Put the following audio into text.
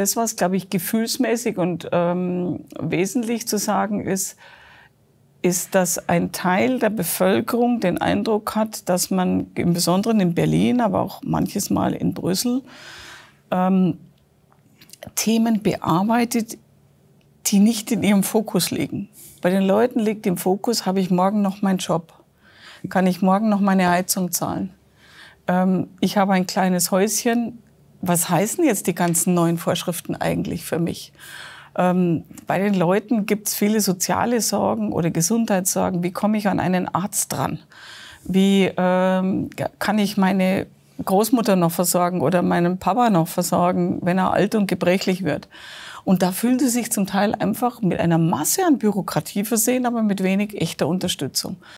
das, was, glaube ich, gefühlsmäßig und ähm, wesentlich zu sagen ist, ist, dass ein Teil der Bevölkerung den Eindruck hat, dass man im Besonderen in Berlin, aber auch manches Mal in Brüssel, ähm, Themen bearbeitet, die nicht in ihrem Fokus liegen. Bei den Leuten liegt im Fokus, habe ich morgen noch meinen Job? Kann ich morgen noch meine Heizung zahlen? Ähm, ich habe ein kleines Häuschen, was heißen jetzt die ganzen neuen Vorschriften eigentlich für mich? Ähm, bei den Leuten gibt es viele soziale Sorgen oder Gesundheitssorgen. Wie komme ich an einen Arzt dran? Wie ähm, kann ich meine Großmutter noch versorgen oder meinen Papa noch versorgen, wenn er alt und gebrechlich wird? Und da fühlen sie sich zum Teil einfach mit einer Masse an Bürokratie versehen, aber mit wenig echter Unterstützung.